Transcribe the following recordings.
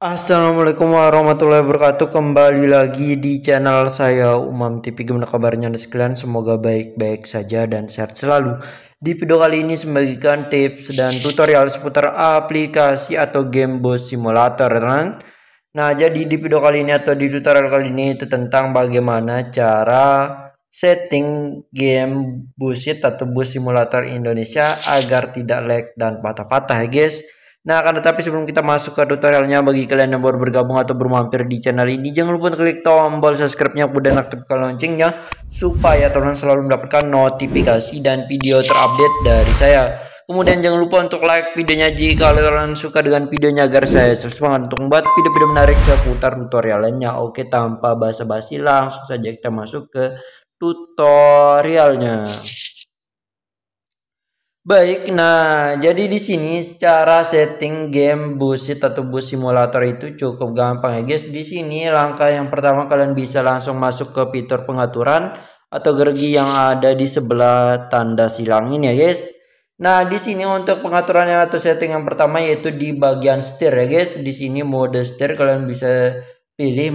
Assalamualaikum warahmatullahi wabarakatuh Kembali lagi di channel saya Umam TV Gimana kabarnya anda sekalian Semoga baik-baik saja dan sehat selalu Di video kali ini sembagikan tips dan tutorial Seputar aplikasi atau game boss simulator ya kan? Nah jadi di video kali ini atau di tutorial kali ini Itu tentang bagaimana cara setting game busit atau bus simulator Indonesia Agar tidak lag dan patah-patah ya guys Nah, akan tetapi sebelum kita masuk ke tutorialnya bagi kalian yang baru bergabung atau bermampir di channel ini, jangan lupa klik tombol subscribe-nya dan aktifkan loncengnya supaya teman selalu mendapatkan notifikasi dan video terupdate dari saya. Kemudian jangan lupa untuk like videonya jika kalian suka dengan videonya agar saya semangat untuk membuat video-video menarik seputar tutorial lainnya. Oke, tanpa basa-basi langsung saja kita masuk ke tutorialnya. Baik, nah jadi di sini cara setting game busit atau bus simulator itu cukup gampang ya guys. Di sini langkah yang pertama kalian bisa langsung masuk ke fitur pengaturan atau gergi yang ada di sebelah tanda silang ini ya guys. Nah, di sini untuk pengaturannya atau setting yang pertama yaitu di bagian steer ya guys. Di sini mode steer kalian bisa pilih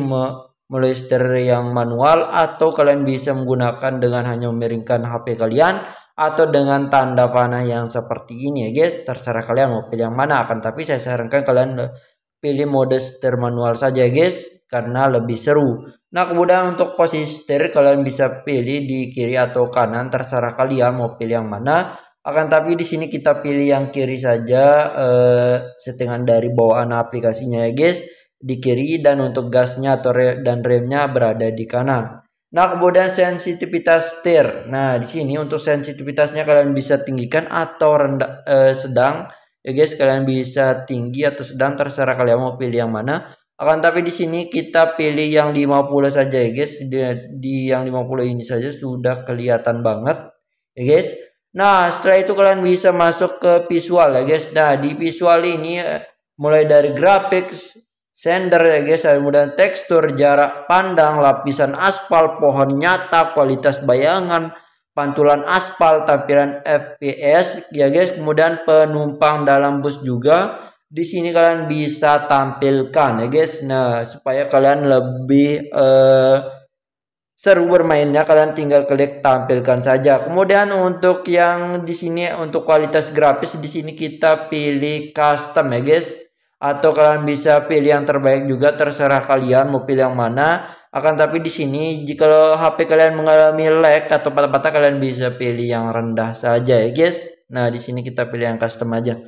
melalui steer yang manual atau kalian bisa menggunakan dengan hanya memiringkan HP kalian atau dengan tanda panah yang seperti ini ya guys terserah kalian mau pilih yang mana akan tapi saya sarankan kalian pilih mode setir manual saja guys karena lebih seru nah kemudian untuk posisi setir kalian bisa pilih di kiri atau kanan terserah kalian mau pilih yang mana akan tapi di sini kita pilih yang kiri saja eh, settingan dari bawaan aplikasinya ya guys di kiri dan untuk gasnya atau dan remnya berada di kanan Nah, kemudian sensitivitas stir. Nah, di sini untuk sensitivitasnya kalian bisa tinggikan atau rendah eh, sedang. Ya guys, kalian bisa tinggi atau sedang terserah kalian mau pilih yang mana. Akan tapi di sini kita pilih yang 50 saja ya guys. Di, di yang 50 ini saja sudah kelihatan banget ya guys. Nah, setelah itu kalian bisa masuk ke visual ya guys. Nah, di visual ini eh, mulai dari graphics. Sender ya guys, kemudian tekstur, jarak pandang, lapisan aspal, pohon nyata, kualitas bayangan, pantulan aspal, tampilan FPS, ya guys. Kemudian penumpang dalam bus juga di sini kalian bisa tampilkan ya guys. Nah, supaya kalian lebih eh, seru bermainnya kalian tinggal klik tampilkan saja. Kemudian untuk yang di sini untuk kualitas grafis di sini kita pilih custom ya guys atau kalian bisa pilih yang terbaik juga terserah kalian mau pilih yang mana akan tapi di sini jika HP kalian mengalami lag atau patah-patah kalian bisa pilih yang rendah saja ya guys nah di sini kita pilih yang custom aja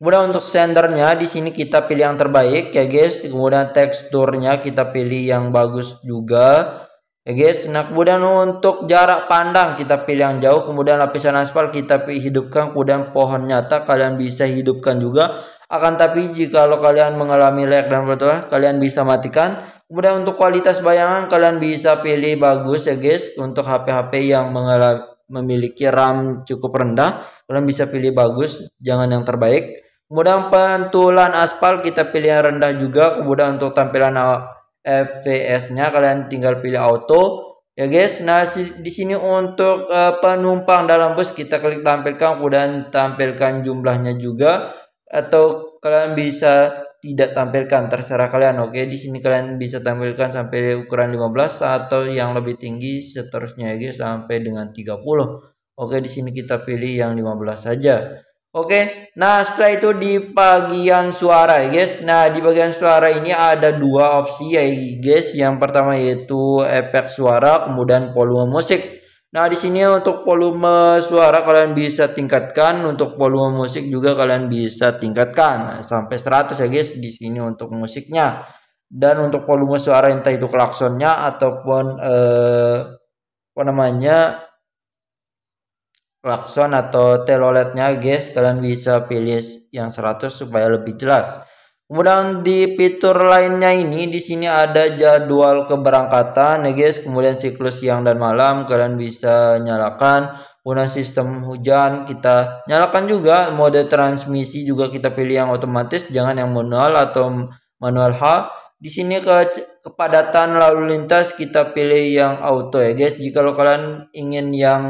kemudian untuk sendernya di sini kita pilih yang terbaik ya guys kemudian teksturnya kita pilih yang bagus juga ya guys nah kemudian untuk jarak pandang kita pilih yang jauh kemudian lapisan aspal kita hidupkan kemudian pohon nyata kalian bisa hidupkan juga akan tapi jika lo kalian mengalami lag dan berdua kalian bisa matikan. Kemudian untuk kualitas bayangan kalian bisa pilih bagus ya guys. Untuk HP-HP yang mengalami memiliki RAM cukup rendah, kalian bisa pilih bagus, jangan yang terbaik. Kemudian pentulan aspal kita pilih yang rendah juga. Kemudian untuk tampilan FPS-nya kalian tinggal pilih auto. Ya guys, nah di sini untuk eh, penumpang dalam bus kita klik tampilkan kemudian tampilkan jumlahnya juga atau kalian bisa tidak tampilkan terserah kalian oke di sini kalian bisa tampilkan sampai ukuran 15 atau yang lebih tinggi seterusnya ya sampai dengan 30 oke di sini kita pilih yang 15 saja oke nah setelah itu di bagian suara ya guys nah di bagian suara ini ada dua opsi ya guys yang pertama yaitu efek suara kemudian volume musik Nah, di sini untuk volume suara kalian bisa tingkatkan, untuk volume musik juga kalian bisa tingkatkan nah, sampai 100 ya guys di sini untuk musiknya. Dan untuk volume suara entah itu klaksonnya ataupun eh, apa namanya? klakson atau teloletnya guys, kalian bisa pilih yang 100 supaya lebih jelas. Kemudian di fitur lainnya ini di sini ada jadwal keberangkatan ya guys, kemudian siklus siang dan malam kalian bisa nyalakan. guna sistem hujan kita nyalakan juga, mode transmisi juga kita pilih yang otomatis, jangan yang manual atau manual H. Di sini ke kepadatan lalu lintas kita pilih yang auto ya guys. Jika lo kalian ingin yang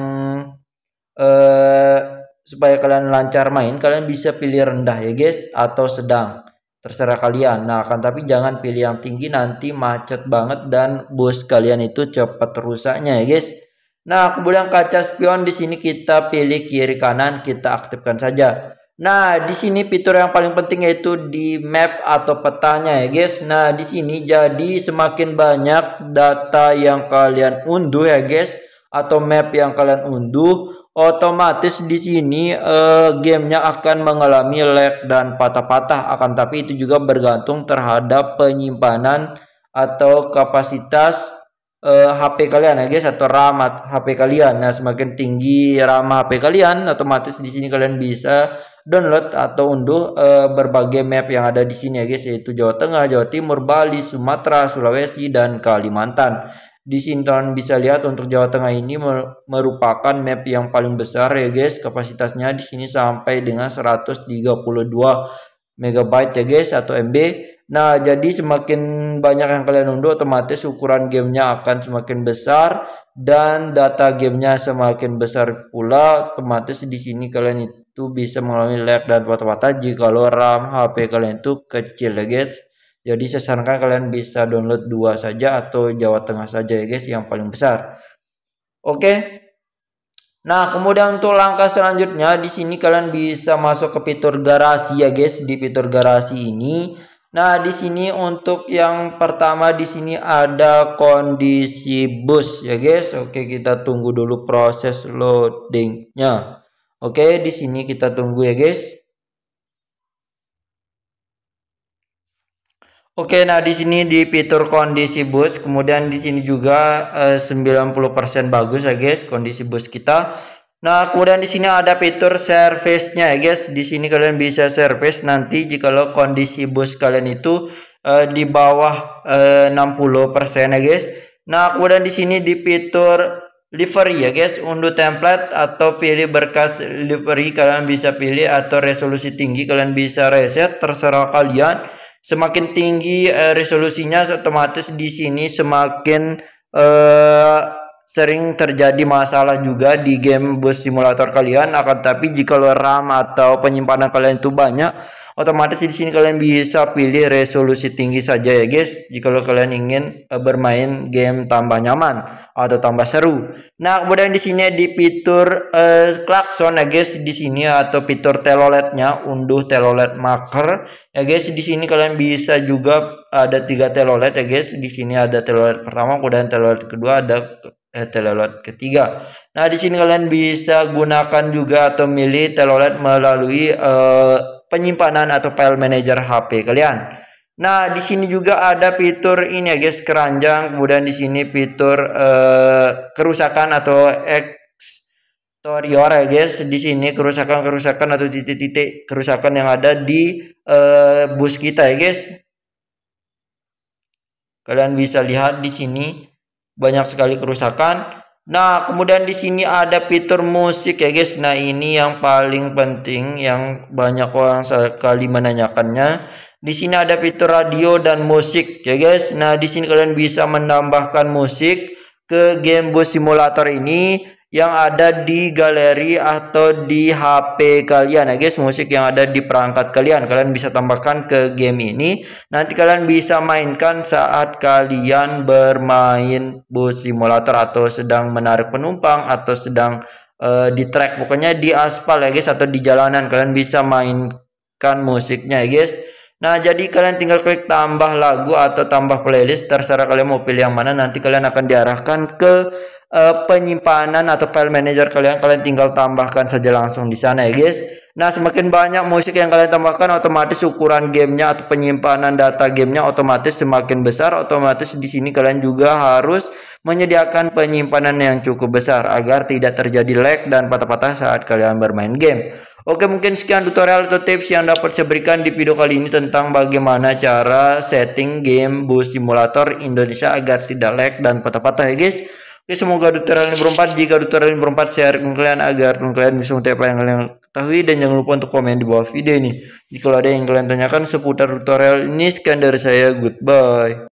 eh supaya kalian lancar main, kalian bisa pilih rendah ya guys atau sedang terserah kalian. Nah, akan tapi jangan pilih yang tinggi nanti macet banget dan bus kalian itu cepat rusaknya ya, guys. Nah, kemudian kaca spion di sini kita pilih kiri kanan, kita aktifkan saja. Nah, di sini fitur yang paling penting yaitu di map atau petanya ya, guys. Nah, di sini jadi semakin banyak data yang kalian unduh ya, guys, atau map yang kalian unduh, otomatis di sini uh, gamenya akan mengalami lag dan patah-patah akan tapi itu juga bergantung terhadap penyimpanan atau kapasitas uh, eh, HP kalian ya guys atau RAM HP kalian nah semakin tinggi RAM HP kalian otomatis di sini kalian bisa download atau unduh uh, berbagai map yang ada di sini ya guys yaitu Jawa Tengah, Jawa Timur, Bali, Sumatera, Sulawesi dan Kalimantan di sini kalian bisa lihat untuk Jawa Tengah ini merupakan map yang paling besar ya guys kapasitasnya di sini sampai dengan 132 MB ya guys atau MB nah jadi semakin banyak yang kalian unduh otomatis ukuran gamenya akan semakin besar dan data gamenya semakin besar pula otomatis di sini kalian itu bisa mengalami lag dan patah-patah jika RAM HP kalian itu kecil ya guys jadi saya sarankan kalian bisa download dua saja atau Jawa Tengah saja ya guys yang paling besar. Oke. Nah, kemudian untuk langkah selanjutnya di sini kalian bisa masuk ke fitur garasi ya guys di fitur garasi ini. Nah, di sini untuk yang pertama di sini ada kondisi bus ya guys. Oke, kita tunggu dulu proses loadingnya. Oke, di sini kita tunggu ya guys. Oke, nah di sini di fitur kondisi bus, kemudian di sini juga eh, 90% bagus ya guys kondisi bus kita. Nah, kemudian di sini ada fitur service ya guys. Di sini kalian bisa service nanti jika lo kondisi bus kalian itu eh, di bawah eh, 60% ya guys. Nah, kemudian di sini di fitur livery ya guys, unduh template atau pilih berkas livery kalian bisa pilih atau resolusi tinggi kalian bisa reset terserah kalian. Semakin tinggi uh, resolusinya otomatis di sini semakin uh, sering terjadi masalah juga di game bus simulator kalian akan tapi jika lo RAM atau penyimpanan kalian itu banyak otomatis di sini kalian bisa pilih resolusi tinggi saja ya guys jika kalian ingin eh, bermain game tambah nyaman atau tambah seru nah kemudian di sini di fitur uh, klakson ya guys di sini atau fitur teloletnya unduh telolet marker ya guys di sini kalian bisa juga ada tiga telolet ya guys di sini ada telolet pertama kemudian telolet kedua ada eh, telolet ketiga. Nah, di sini kalian bisa gunakan juga atau milih telolet melalui uh, penyimpanan atau file manager HP kalian. Nah, di sini juga ada fitur ini ya guys, keranjang, kemudian di sini fitur eh, kerusakan atau eksterior ya guys. Di sini kerusakan-kerusakan atau titik-titik kerusakan yang ada di eh, bus kita ya guys. Kalian bisa lihat di sini banyak sekali kerusakan. Nah, kemudian di sini ada fitur musik ya guys. Nah, ini yang paling penting yang banyak orang sekali menanyakannya. Di sini ada fitur radio dan musik ya guys. Nah, di sini kalian bisa menambahkan musik ke game bus simulator ini yang ada di galeri atau di HP kalian ya guys musik yang ada di perangkat kalian kalian bisa tambahkan ke game ini nanti kalian bisa mainkan saat kalian bermain bus simulator atau sedang menarik penumpang atau sedang uh, di track pokoknya di aspal ya guys atau di jalanan kalian bisa mainkan musiknya ya guys Nah, jadi kalian tinggal klik tambah lagu atau tambah playlist, terserah kalian mau pilih yang mana. Nanti kalian akan diarahkan ke uh, penyimpanan atau file manager kalian. Kalian tinggal tambahkan saja langsung di sana ya, guys. Nah, semakin banyak musik yang kalian tambahkan, otomatis ukuran gamenya atau penyimpanan data gamenya otomatis semakin besar. Otomatis di sini kalian juga harus menyediakan penyimpanan yang cukup besar agar tidak terjadi lag dan patah-patah saat kalian bermain game. Oke mungkin sekian tutorial atau tips yang dapat saya berikan di video kali ini tentang bagaimana cara setting game bus simulator Indonesia agar tidak lag dan patah-patah ya guys. Oke semoga tutorial ini berempat Jika tutorial ini berempat saya ke kalian agar kalian bisa mengetahui apa yang kalian ketahui dan jangan lupa untuk komen di bawah video ini. Jika ada yang kalian tanyakan seputar tutorial ini sekian dari saya goodbye.